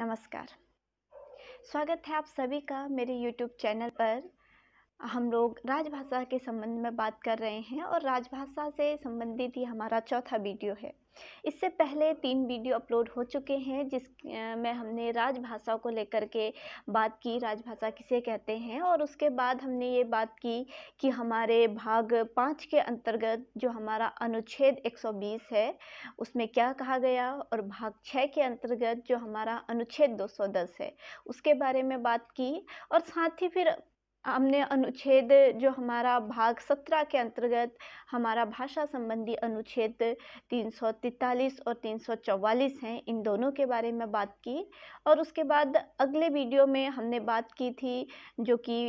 नमस्कार स्वागत है आप सभी का मेरे YouTube चैनल पर हम लोग राजभाषा के संबंध में बात कर रहे हैं और राजभाषा से संबंधित ही हमारा चौथा वीडियो है इससे पहले तीन वीडियो अपलोड हो चुके हैं जिस में हमने राजभाषा को लेकर के बात की राजभाषा किसे कहते हैं और उसके बाद हमने ये बात की कि हमारे भाग पाँच के अंतर्गत जो हमारा अनुच्छेद 120 है उसमें क्या कहा गया और भाग छः के अंतर्गत जो हमारा अनुच्छेद 210 है उसके बारे में बात की और साथ ही फिर हमने अनुच्छेद जो हमारा भाग सत्रह के अंतर्गत हमारा भाषा संबंधी अनुच्छेद तीन सौ तैतालीस और तीन सौ चौवालीस हैं इन दोनों के बारे में बात की और उसके बाद अगले वीडियो में हमने बात की थी जो कि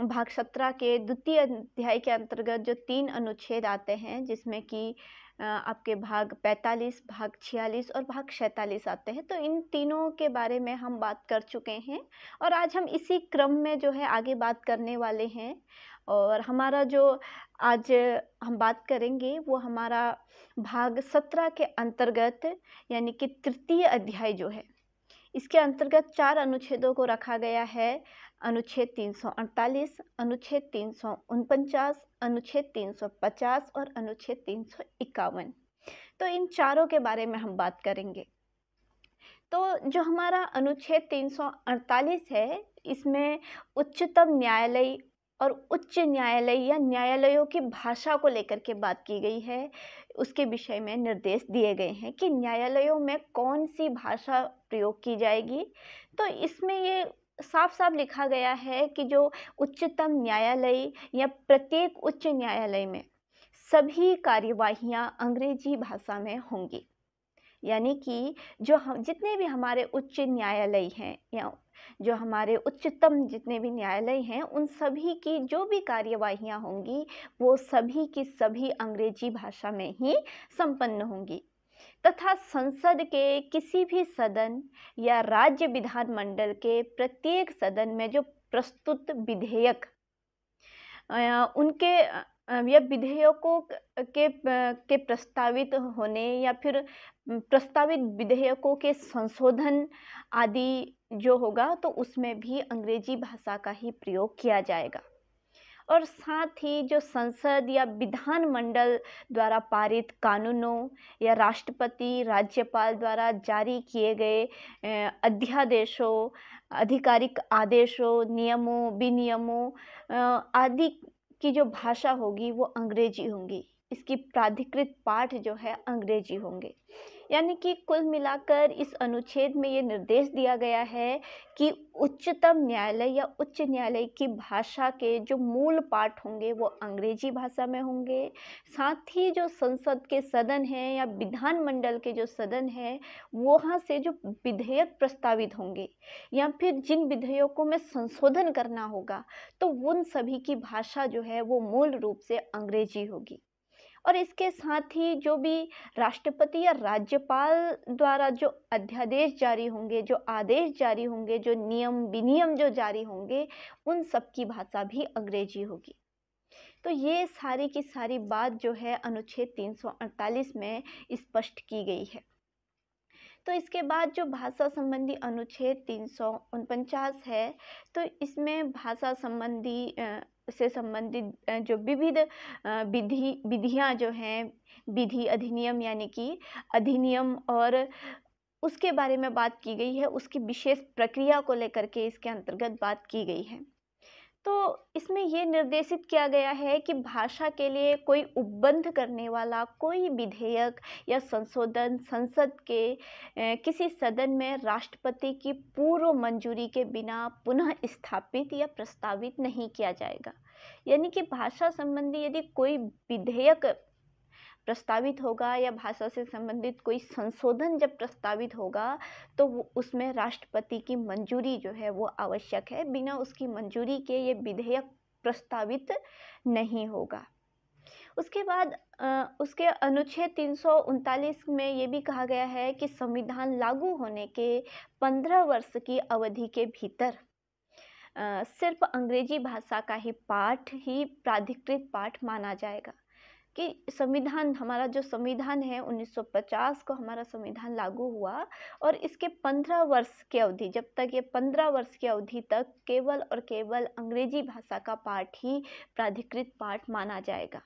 भाग सत्रह के द्वितीय अध्याय के अंतर्गत जो तीन अनुच्छेद आते हैं जिसमें कि आपके भाग 45 भाग 46 और भाग सैतालीस आते हैं तो इन तीनों के बारे में हम बात कर चुके हैं और आज हम इसी क्रम में जो है आगे बात करने वाले हैं और हमारा जो आज हम बात करेंगे वो हमारा भाग 17 के अंतर्गत यानी कि तृतीय अध्याय जो है इसके अंतर्गत चार अनुच्छेदों को रखा गया है अनुच्छेद 348, अनुच्छेद तीन अनुच्छेद 350 और अनुच्छेद तीन तो इन चारों के बारे में हम बात करेंगे तो जो हमारा अनुच्छेद 348 है इसमें उच्चतम न्यायालय और उच्च न्यायालय या न्यायालयों की भाषा को लेकर के बात की गई है उसके विषय में निर्देश दिए गए हैं कि न्यायालयों में कौन सी भाषा प्रयोग की जाएगी तो इसमें ये साफ साफ लिखा गया है कि जो उच्चतम न्यायालय या प्रत्येक उच्च न्यायालय में सभी कार्यवाहियाँ अंग्रेजी भाषा में होंगी यानी कि जो हम जितने भी हमारे उच्च न्यायालय हैं या जो हमारे उच्चतम जितने भी न्यायालय हैं उन सभी की जो भी कार्यवाहियाँ होंगी वो सभी की सभी अंग्रेजी भाषा में ही संपन्न होंगी तथा संसद के किसी भी सदन या राज्य विधानमंडल के प्रत्येक सदन में जो प्रस्तुत विधेयक उनके यह विधेयकों के के प्रस्तावित होने या फिर प्रस्तावित विधेयकों के संशोधन आदि जो होगा तो उसमें भी अंग्रेजी भाषा का ही प्रयोग किया जाएगा और साथ ही जो संसद या विधानमंडल द्वारा पारित कानूनों या राष्ट्रपति राज्यपाल द्वारा जारी किए गए अध्यादेशों आधिकारिक आदेशों नियमों विनियमों आदि की जो भाषा होगी वो अंग्रेजी होंगी इसकी प्राधिकृत पाठ जो है अंग्रेजी होंगे यानी कि कुल मिलाकर इस अनुच्छेद में ये निर्देश दिया गया है कि उच्चतम न्यायालय या उच्च न्यायालय की भाषा के जो मूल पाठ होंगे वो अंग्रेजी भाषा में होंगे साथ ही जो संसद के सदन हैं या विधानमंडल के जो सदन हैं वहाँ से जो विधेयक प्रस्तावित होंगे या फिर जिन विधेयकों में संशोधन करना होगा तो उन सभी की भाषा जो है वो मूल रूप से अंग्रेजी होगी और इसके साथ ही जो भी राष्ट्रपति या राज्यपाल द्वारा जो अध्यादेश जारी होंगे जो आदेश जारी होंगे जो नियम विनियम जो जारी होंगे उन सब की भाषा भी अंग्रेजी होगी तो ये सारी की सारी बात जो है अनुच्छेद 348 में स्पष्ट की गई है तो इसके बाद जो भाषा संबंधी अनुच्छेद तीन है तो इसमें भाषा संबंधी से संबंधित जो विविध विधि विधियाँ जो हैं विधि अधिनियम यानी कि अधिनियम और उसके बारे में बात की गई है उसकी विशेष प्रक्रिया को लेकर के इसके अंतर्गत बात की गई है तो इसमें ये निर्देशित किया गया है कि भाषा के लिए कोई उपबंध करने वाला कोई विधेयक या संशोधन संसद के किसी सदन में राष्ट्रपति की पूर्व मंजूरी के बिना पुनः स्थापित या प्रस्तावित नहीं किया जाएगा यानी कि भाषा संबंधी यदि कोई विधेयक प्रस्तावित होगा या भाषा से संबंधित कोई संशोधन जब प्रस्तावित होगा तो उसमें राष्ट्रपति की मंजूरी जो है वो आवश्यक है बिना उसकी मंजूरी के ये विधेयक प्रस्तावित नहीं होगा उसके बाद उसके अनुच्छेद तीन में ये भी कहा गया है कि संविधान लागू होने के पंद्रह वर्ष की अवधि के भीतर सिर्फ अंग्रेजी भाषा का ही पाठ ही प्राधिकृत पाठ माना जाएगा कि संविधान हमारा जो संविधान है 1950 को हमारा संविधान लागू हुआ और इसके 15 वर्ष की अवधि जब तक ये 15 वर्ष की अवधि तक केवल और केवल अंग्रेजी भाषा का पाठ ही प्राधिकृत पाठ माना जाएगा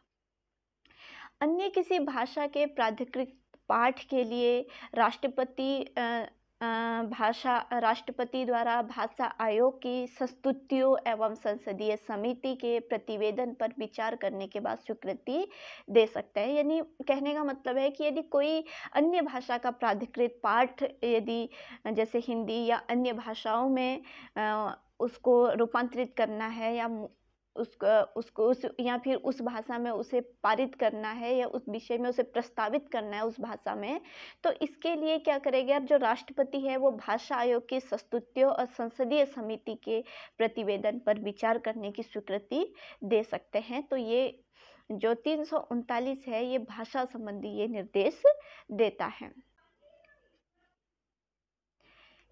अन्य किसी भाषा के प्राधिकृत पाठ के लिए राष्ट्रपति भाषा राष्ट्रपति द्वारा भाषा आयोग की संस्तुतियों एवं संसदीय समिति के प्रतिवेदन पर विचार करने के बाद स्वीकृति दे सकते हैं यानी कहने का मतलब है कि यदि कोई अन्य भाषा का प्राधिकृत पाठ यदि जैसे हिंदी या अन्य भाषाओं में उसको रूपांतरित करना है या उसको उसको उस या फिर उस भाषा में उसे पारित करना है या उस विषय में उसे प्रस्तावित करना है उस भाषा में तो इसके लिए क्या करेगा जो राष्ट्रपति है वो भाषा आयोग की सस्तुतियों और संसदीय समिति के प्रतिवेदन पर विचार करने की स्वीकृति दे सकते हैं तो ये जो तीन है ये भाषा संबंधी ये निर्देश देता है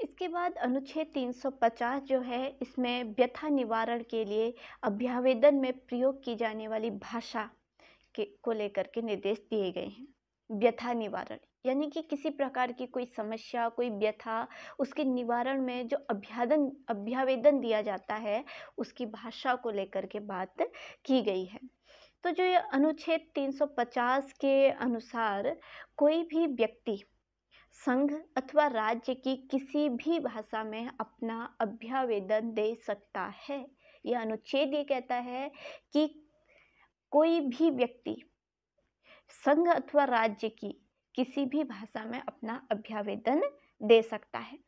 इसके बाद अनुच्छेद 350 जो है इसमें व्यथा निवारण के लिए अभ्यावेदन में प्रयोग की जाने वाली भाषा के को लेकर के निर्देश दिए गए हैं व्यथा निवारण यानी कि किसी प्रकार की कोई समस्या कोई व्यथा उसके निवारण में जो अभ्यादन अभ्यावेदन दिया जाता है उसकी भाषा को लेकर के बात की गई है तो जो ये अनुच्छेद 350 के अनुसार कोई भी व्यक्ति संघ अथवा राज्य की किसी भी भाषा में अपना अभ्यावेदन दे सकता है यह अनुच्छेद ये कहता है कि कोई भी व्यक्ति संघ अथवा राज्य की किसी भी भाषा में अपना अभ्यावेदन दे सकता है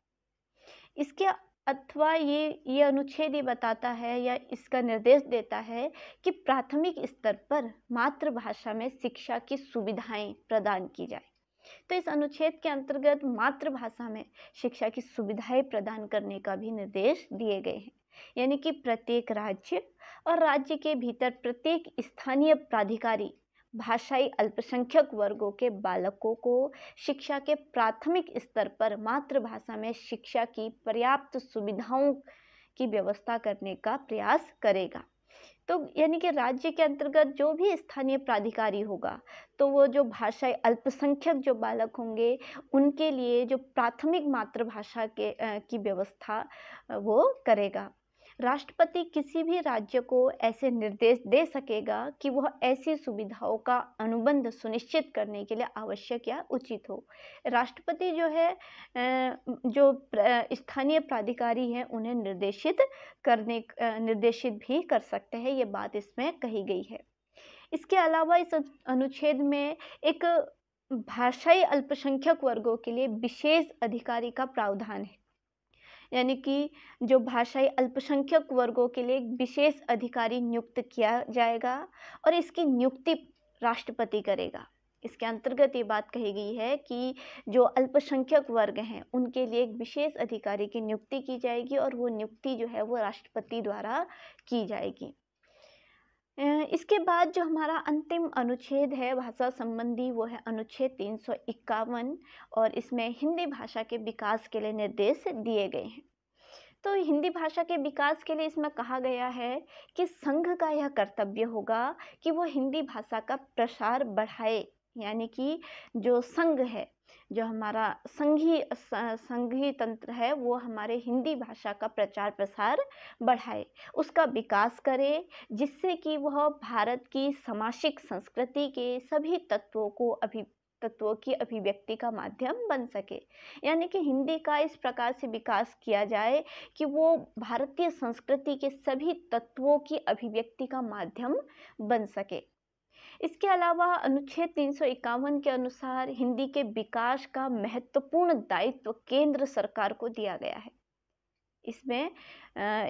इसके अथवा ये ये अनुच्छेद ये बताता है या इसका निर्देश देता है कि प्राथमिक स्तर पर मातृभाषा में शिक्षा की सुविधाएं प्रदान की जाए तो इस अनुच्छेद के अंतर्गत मातृभाषा में शिक्षा की सुविधाएं प्रदान करने का भी निर्देश दिए गए हैं यानी कि प्रत्येक राज्य और राज्य के भीतर प्रत्येक स्थानीय प्राधिकारी भाषाई अल्पसंख्यक वर्गों के बालकों को शिक्षा के प्राथमिक स्तर पर मातृभाषा में शिक्षा की पर्याप्त सुविधाओं की व्यवस्था करने का प्रयास करेगा तो यानी कि राज्य के अंतर्गत जो भी स्थानीय प्राधिकारी होगा तो वो जो भाषाएं अल्पसंख्यक जो बालक होंगे उनके लिए जो प्राथमिक मातृभाषा के की व्यवस्था वो करेगा राष्ट्रपति किसी भी राज्य को ऐसे निर्देश दे सकेगा कि वह ऐसी सुविधाओं का अनुबंध सुनिश्चित करने के लिए आवश्यक या उचित हो राष्ट्रपति जो है जो स्थानीय प्राधिकारी हैं उन्हें निर्देशित करने निर्देशित भी कर सकते हैं ये बात इसमें कही गई है इसके अलावा इस अनुच्छेद में एक भाषाई अल्पसंख्यक वर्गों के लिए विशेष अधिकारी का प्रावधान है यानी कि जो भाषाई अल्पसंख्यक वर्गों के लिए विशेष अधिकारी नियुक्त किया जाएगा और इसकी नियुक्ति राष्ट्रपति करेगा इसके अंतर्गत ये बात कही गई है कि जो अल्पसंख्यक वर्ग हैं उनके लिए एक विशेष अधिकारी की नियुक्ति की जाएगी और वो नियुक्ति जो है वो राष्ट्रपति द्वारा की जाएगी इसके बाद जो हमारा अंतिम अनुच्छेद है भाषा संबंधी वो है अनुच्छेद तीन सौ इक्यावन और इसमें हिंदी भाषा के विकास के लिए निर्देश दिए गए हैं तो हिंदी भाषा के विकास के लिए इसमें कहा गया है कि संघ का यह कर्तव्य होगा कि वो हिंदी भाषा का प्रसार बढ़ाए यानी कि जो संघ है जो हमारा संघी संघी तंत्र है वो हमारे हिंदी भाषा का प्रचार प्रसार बढ़ाए उसका विकास करे जिससे कि वह भारत की सामाजिक संस्कृति के सभी तत्वों को अभि तत्वों की अभिव्यक्ति का माध्यम बन सके यानी कि हिंदी का इस प्रकार से विकास किया जाए कि वो भारतीय संस्कृति के सभी तत्वों की अभिव्यक्ति का माध्यम बन सके इसके अलावा अनुच्छेद तीन के अनुसार हिंदी के विकास का महत्वपूर्ण दायित्व केंद्र सरकार को दिया गया है इसमें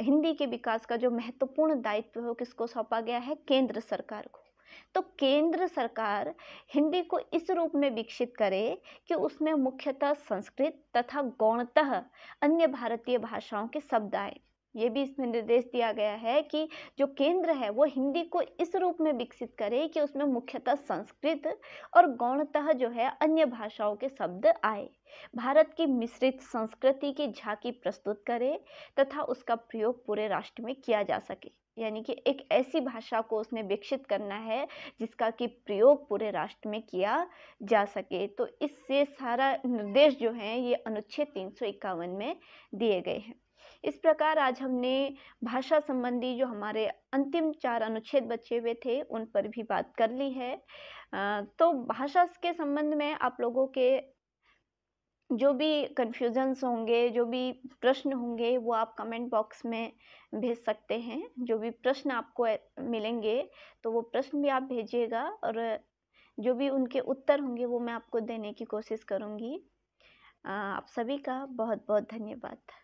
हिंदी के विकास का जो महत्वपूर्ण दायित्व है वो किसको सौंपा गया है केंद्र सरकार को तो केंद्र सरकार हिंदी को इस रूप में विकसित करे कि उसमें मुख्यतः संस्कृत तथा गौणतः अन्य भारतीय भाषाओं के शब्द आए ये भी इसमें निर्देश दिया गया है कि जो केंद्र है वो हिंदी को इस रूप में विकसित करे कि उसमें मुख्यतः संस्कृत और गौणतः जो है अन्य भाषाओं के शब्द आए भारत की मिश्रित संस्कृति की झांकी प्रस्तुत करे तथा उसका प्रयोग पूरे राष्ट्र में किया जा सके यानी कि एक ऐसी भाषा को उसने विकसित करना है जिसका कि प्रयोग पूरे राष्ट्र में किया जा सके तो इससे सारा निर्देश जो हैं ये अनुच्छेद तीन में दिए गए हैं इस प्रकार आज हमने भाषा संबंधी जो हमारे अंतिम चार अनुच्छेद बचे हुए थे उन पर भी बात कर ली है तो भाषा के संबंध में आप लोगों के जो भी कन्फ्यूजन्स होंगे जो भी प्रश्न होंगे वो आप कमेंट बॉक्स में भेज सकते हैं जो भी प्रश्न आपको मिलेंगे तो वो प्रश्न भी आप भेजिएगा और जो भी उनके उत्तर होंगे वो मैं आपको देने की कोशिश करूँगी आप सभी का बहुत बहुत धन्यवाद